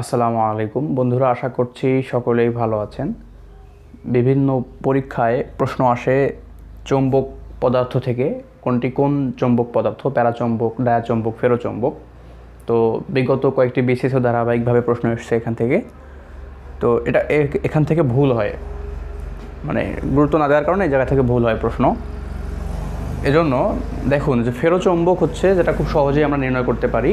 আসসালামু আলাইকুম বন্ধুরা আশা করছি সকলেই ভালো আছেন বিভিন্ন পরীক্ষায় প্রশ্ন আসে চৌম্বক পদার্থ থেকে কোনটি কোন চৌম্বক পদার্থ প্যারাচম্বক ডায়াচম্বক ফেরোচম্বক তো বিগত কয়েকটি বিশেষ ধারাবাহিকভাবে প্রশ্ন এসছে এখান থেকে তো এটা এখান থেকে ভুল হয় মানে গুরুত্ব না দেওয়ার কারণে এই জায়গা থেকে ভুল হয় প্রশ্ন এজন্য দেখুন যে ফেরোচম্বক হচ্ছে যেটা খুব সহজেই আমরা নির্ণয় করতে পারি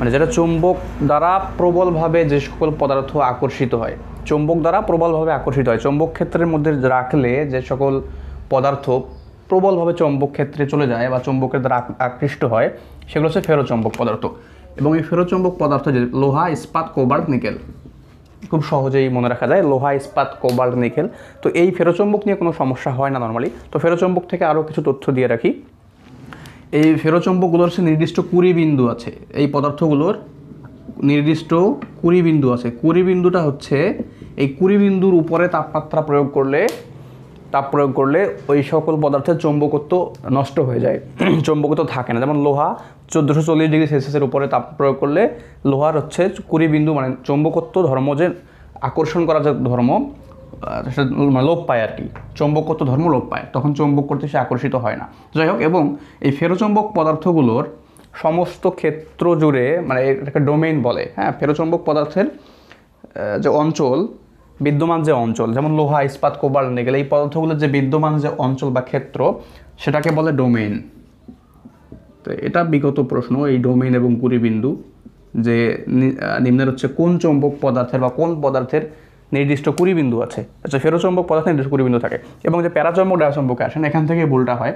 মানে যেটা চুম্বক দ্বারা প্রবলভাবে যে সকল পদার্থ আকর্ষিত হয় চুম্বক দ্বারা প্রবলভাবে আকর্ষিত হয় চুম্বক ক্ষেত্রের মধ্যে রাখলে যে সকল পদার্থ প্রবলভাবে চুম্বক ক্ষেত্রে চলে যায় বা চুম্বকের দ্বারা আকৃষ্ট হয় সেগুলো হচ্ছে ফেরোচুম্বক পদার্থ এবং এই ফেরোচুম্বক পদার্থ যে লোহা ইস্পাত কোবাল্ট নিকেল খুব সহজেই মনে রাখা যায় লোহা ইস্পাত কোবাল্ট নিকেল তো এই ফেরোচম্বক নিয়ে কোনো সমস্যা হয় না নর্মালি তো ফেরোচম্বক থেকে আরও কিছু তথ্য দিয়ে রাখি এই ফেরোচম্পকগুলোর সে নির্দিষ্ট কুড়ি বিন্দু আছে এই পদার্থগুলোর নির্দিষ্ট কুড়ি বিন্দু আছে কুড়ি বিন্দুটা হচ্ছে এই কুড়ি বিন্দুর উপরে তাপমাত্রা প্রয়োগ করলে তাপ প্রয়োগ করলে ওই সকল পদার্থের চৌম্বকত্ব নষ্ট হয়ে যায় চৌম্বকত্ব থাকে না যেমন লোহা চোদ্দোশো চল্লিশ ডিগ্রি সেলসিয়াসের উপরে তাপ প্রয়োগ করলে লোহার হচ্ছে কুড়ি বিন্দু মানে চৌম্বকত্ব ধর্ম যে আকর্ষণ করা যে ধর্ম মানে লোপ পায় আর কি চৌম্বকত্ব ধর্ম লোপ পায় তখন চৌম্বক করতে সে আকর্ষিত হয় না যাই হোক এবং এই ফেরোচম্বক পদার্থগুলোর সমস্ত ক্ষেত্র জুড়ে মানে এটাকে ডোমেইন বলে হ্যাঁ ফেরোচম্বক পদার্থের যে অঞ্চল বিদ্যমান যে অঞ্চল যেমন লোহা ইস্পাত কোবাল নেগেল এই পদার্থগুলোর যে বিদ্যমান যে অঞ্চল বা ক্ষেত্র সেটাকে বলে ডোমেইন তো এটা বিগত প্রশ্ন এই ডোমেইন এবং কুড়িবিন্দু যে নিম্নের হচ্ছে কোন চৌম্বক পদার্থের বা কোন পদার্থের নির্দিষ্ট কুড়িবিন্দু আছে আচ্ছা ফেরোচম্বক পদার্থ নির্দিষ্ট কুড়িবিন্দু থাকে এবং যে প্যারাচম্বক ডায়াচম্বকে আসেন এখান থেকে ভুলটা হয়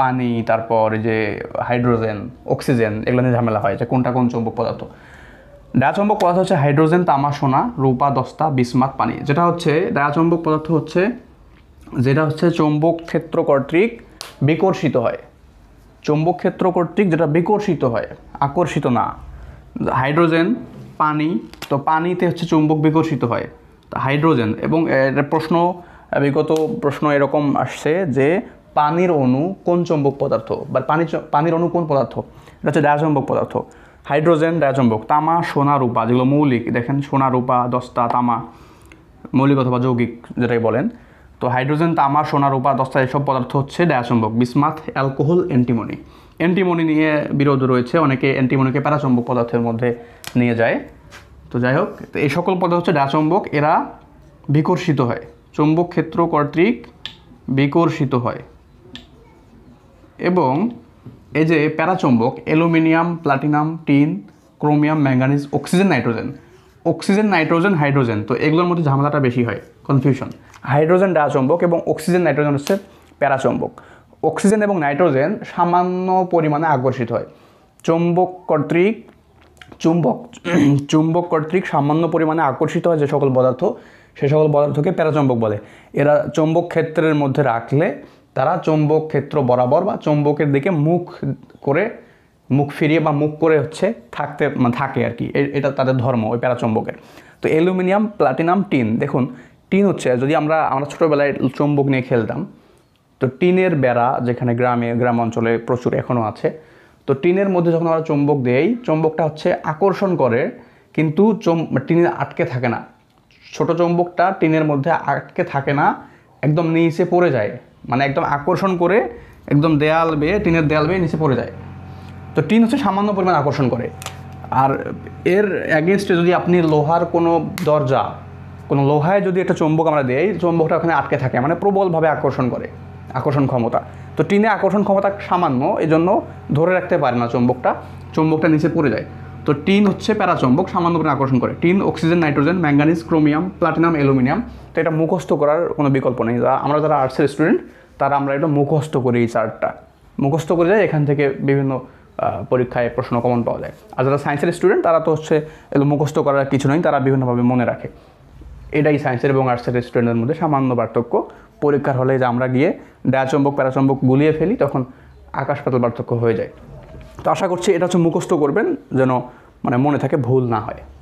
পানি তারপর যে হাইড্রোজেন অক্সিজেন এগুলো নিয়ে ঝামেলা হয় যে কোনটা কোন চম্বক পদার্থ ডায়াচম্বক পদার্থ হচ্ছে হাইড্রোজেন তামা সোনা রূপা দস্তা বিসমাত পানি যেটা হচ্ছে ডায়াচম্বক পদার্থ হচ্ছে যেটা হচ্ছে চম্বক ক্ষেত্র কর্তৃক বিকর্ষিত হয় চৌম্বক ক্ষেত্র কর্তৃক যেটা বিকর্ষিত হয় আকর্ষিত না হাইড্রোজেন পানি তো পানিতে হচ্ছে চুম্বক বিকশিত হয় হাইড্রোজেন এবং প্রশ্ন বিগত প্রশ্ন এরকম আসছে যে পানির অণু কোন চুম্বক পদার্থ বা পানি পানির অণু কোন পদার্থ এটা হচ্ছে ডায়াচম্বক পদার্থ হাইড্রোজেন ডায়াচম্বক তামা সোনা রূপা যেগুলো মৌলিক দেখেন সোনা রূপা দস্তা তামা মৌলিক অথবা যৌগিক যেটাই বলেন তো হাইড্রোজেন তামা সোনা রূপা দস্তা এসব পদার্থ হচ্ছে ডায়াচম্বক বিসমাথ অ্যালকোহল অ্যান্টিমনি অ্যান্টিমনি নিয়ে বিরোধ রয়েছে অনেকে অ্যান্টিমনিকে প্যারাচম্বক পদার্থের মধ্যে নিয়ে যায় তো যাই হোক এই সকল পদার্থ হচ্ছে ডায়াচম্বক এরা বিকর্ষিত হয় চৌম্বক ক্ষেত্র কর্তৃক বিকর্ষিত হয় এবং এই যে প্যারাচম্বক aluminium platinum tin chromium manganese oxygen nitrogen oxygen nitrogen hydrogen তো এগুলোর মধ্যে ঝামেলাটা বেশি হয় কনফিউশন হাইড্রোজেন ডাচম্বক এবং অক্সিজেন নাইট্রোজেন হচ্ছে প্যারাচম্বক অক্সিজেন এবং নাইট্রোজেন সামান্য পরিমাণে আকর্ষিত হয় চম্বক কর্তৃক চুম্বক চুম্বক কর্তৃক সামান্য পরিমাণে আকর্ষিত হয় যে সকল পদার্থ সে সকল পদার্থকে প্যারাচম্বক বলে এরা চম্বক ক্ষেত্রের মধ্যে রাখলে তারা চম্বক ক্ষেত্র বরাবর বা চম্বকের দিকে মুখ করে মুখ ফিরিয়ে বা মুখ করে হচ্ছে থাকতে মানে থাকে আর কি এটা তাদের ধর্ম ওই প্যারাচম্বকের তো অ্যালুমিনিয়াম প্লাটিনাম টিন দেখুন টিন হচ্ছে যদি আমরা আমরা ছোটোবেলায় চম্বক নিয়ে খেলতাম তো টিনের বেড়া যেখানে গ্রামে গ্রাম অঞ্চলে প্রচুর এখনও আছে তো টিনের মধ্যে যখন আমরা চম্বক দেই চম্বকটা হচ্ছে আকর্ষণ করে কিন্তু চম টিনের আটকে থাকে না ছোট চম্বকটা টিনের মধ্যে আটকে থাকে না একদম নিচে পড়ে যায় মানে একদম আকর্ষণ করে একদম দেয়াল বেয়ে টিনের দেয়াল বেয়ে নিচে পড়ে যায় তো টিন হচ্ছে সামান্য পরিমাণ আকর্ষণ করে আর এর অ্যাগেনস্টে যদি আপনি লোহার কোনো দরজা কোনো লোহায় যদি একটা চৌম্বক আমরা দেই চৌম্বকটা ওখানে আটকে থাকে মানে প্রবলভাবে আকর্ষণ করে আকর্ষণ ক্ষমতা তো টিনে আকর্ষণ ক্ষমতা সামান্য এজন্য ধরে রাখতে পারে না চৌম্বকটা চৌম্বকটা নিচে পড়ে যায় তো টিন হচ্ছে প্যারাচম্বক সামান্য করে আকর্ষণ করে tin oxygen nitrogen manganese chromium platinum aluminium তো এটা মুখস্থ করার কোনো বিকল্প নেই আমরা যারা আর্টসের স্টুডেন্ট তারা আমরা এটা মুখস্থ করি এই চার্টটা মুখস্থ করে যাই এখান থেকে বিভিন্ন পরীক্ষায় প্রশ্ন কমন পাওয়া যায় আর যারা সায়েন্সের স্টুডেন্ট তারা তো হচ্ছে এগুলো মুখস্থ করার কিছু নেই তারা বিভিন্নভাবে মনে রাখে এটাই সায়েন্সের এবং আর্টসের স্টুডেন্টের মধ্যে সামান্য পার্থক্য পরীক্ষার হলে যে আমরা গিয়ে ডায়াচম্বক প্যারাচম্বক গুলিয়ে ফেলি তখন আকাশ পাতাল পার্থক্য হয়ে যায় তো আশা করছি এটা হচ্ছে মুখস্থ করবেন যেন মানে মনে থাকে ভুল না হয়